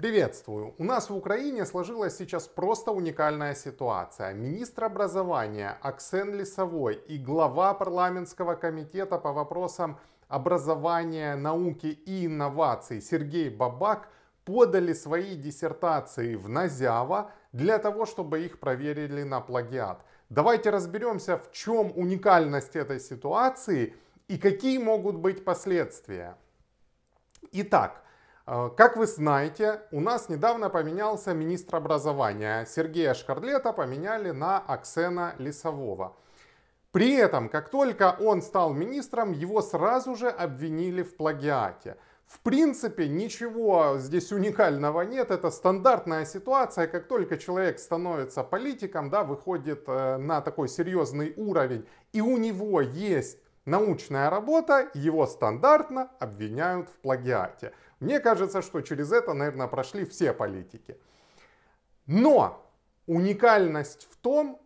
Приветствую! У нас в Украине сложилась сейчас просто уникальная ситуация. Министр образования Аксен Лисовой и глава парламентского комитета по вопросам образования, науки и инноваций Сергей Бабак подали свои диссертации в Назява для того, чтобы их проверили на плагиат. Давайте разберемся, в чем уникальность этой ситуации и какие могут быть последствия. Итак, а, как вы знаете, у нас недавно поменялся министр образования. Сергея Шкарлета поменяли на Аксена Лисового. При этом, как только он стал министром, его сразу же обвинили в плагиате. В принципе, ничего здесь уникального нет. Это стандартная ситуация. Как только человек становится политиком, да, выходит э, на такой серьезный уровень, и у него есть Научная работа, его стандартно обвиняют в плагиате. Мне кажется, что через это, наверное, прошли все политики. Но уникальность в том,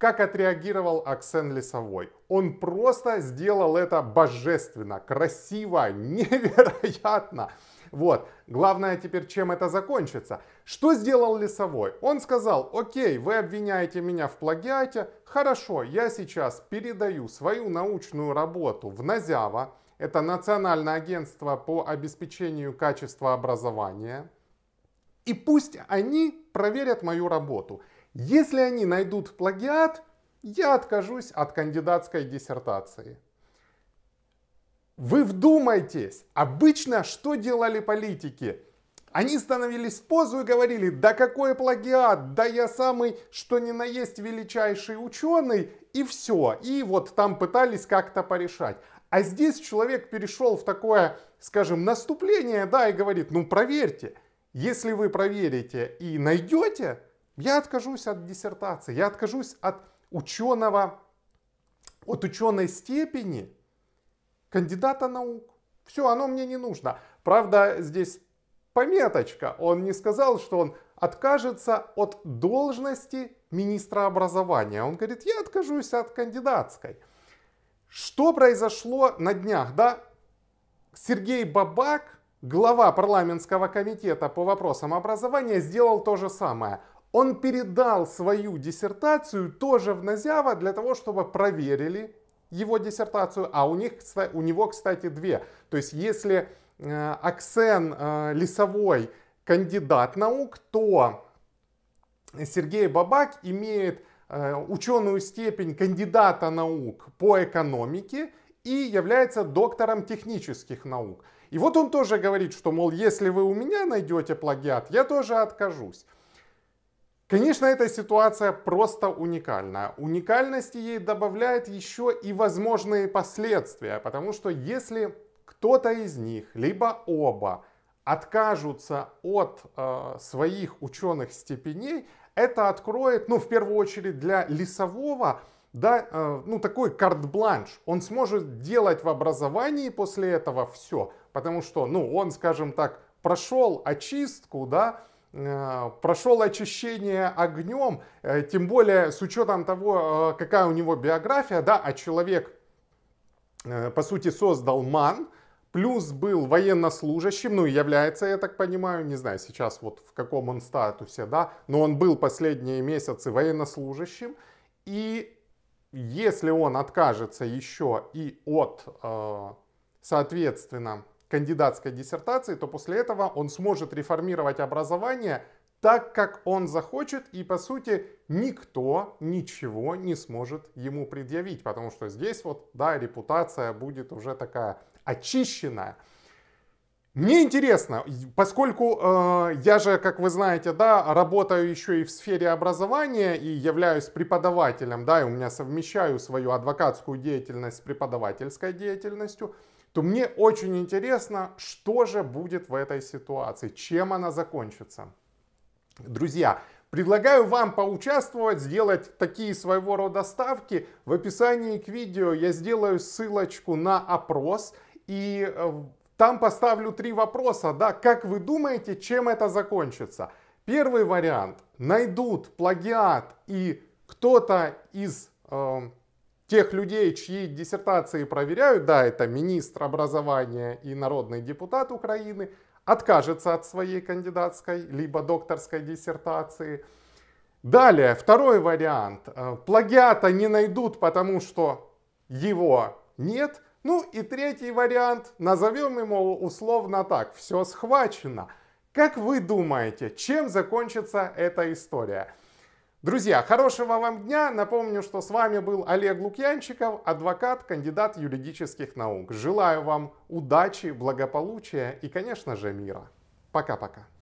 как отреагировал Аксен Лесовой? Он просто сделал это божественно, красиво, невероятно. Вот. Главное теперь, чем это закончится. Что сделал Лесовой? Он сказал, окей, вы обвиняете меня в плагиате, хорошо, я сейчас передаю свою научную работу в Назява, это Национальное агентство по обеспечению качества образования, и пусть они проверят мою работу. Если они найдут плагиат, я откажусь от кандидатской диссертации. Вы вдумайтесь, обычно что делали политики? Они становились в позу и говорили, да какой плагиат, да я самый, что ни на есть величайший ученый, и все. И вот там пытались как-то порешать. А здесь человек перешел в такое, скажем, наступление, да, и говорит, ну проверьте. Если вы проверите и найдете, я откажусь от диссертации, я откажусь от ученого, от ученой степени кандидата наук. Все, оно мне не нужно. Правда, здесь пометочка. Он не сказал, что он откажется от должности министра образования. Он говорит, я откажусь от кандидатской. Что произошло на днях, да? Сергей Бабак, глава парламентского комитета по вопросам образования, сделал то же самое. Он передал свою диссертацию тоже в Назява для того, чтобы проверили его диссертацию, а у, них, у него, кстати, две. То есть, если э, Аксен э, Лесовой кандидат наук, то Сергей Бабак имеет э, ученую степень кандидата наук по экономике и является доктором технических наук. И вот он тоже говорит, что, мол, если вы у меня найдете плагиат, я тоже откажусь. Конечно, эта ситуация просто уникальна. Уникальности ей добавляет еще и возможные последствия, потому что если кто-то из них, либо оба, откажутся от э, своих ученых степеней, это откроет, ну, в первую очередь для лесового, да, э, ну, такой карт-бланш. Он сможет делать в образовании после этого все, потому что, ну, он, скажем так, прошел очистку, да, Э, прошел очищение огнем, э, тем более с учетом того, э, какая у него биография, да, а человек, по сути, создал МАН, плюс был военнослужащим, ну, является, я так понимаю, не знаю сейчас вот в каком он статусе, да, но он был последние месяцы военнослужащим, и если он откажется еще и от, соответственно, кандидатской диссертации, то после этого он сможет реформировать образование так, как он захочет, и по сути никто ничего не сможет ему предъявить, потому что здесь вот, да, репутация будет уже такая очищенная. Мне интересно, поскольку э, я же, как вы знаете, да, работаю еще и в сфере образования и являюсь преподавателем, да, и у меня совмещаю свою адвокатскую деятельность с преподавательской деятельностью – то мне очень интересно, что же будет в этой ситуации, чем она закончится. Друзья, предлагаю вам поучаствовать, сделать такие своего рода ставки. В описании к видео я сделаю ссылочку на опрос и э, там поставлю три вопроса, да, как вы думаете, чем это закончится? Первый вариант, найдут плагиат и кто-то из э, тех людей, чьи диссертации проверяют, да, это министр образования и народный депутат Украины, откажется от своей кандидатской либо докторской диссертации. Далее, второй вариант. Э, плагиата не найдут, потому что его нет. Ну и третий вариант, назовем его условно так, все схвачено. Как вы думаете, чем закончится эта история? Друзья, хорошего вам дня. Напомню, что с вами был Олег Лукьянчиков, адвокат, кандидат юридических наук. Желаю вам удачи, благополучия и, конечно же, мира. Пока-пока.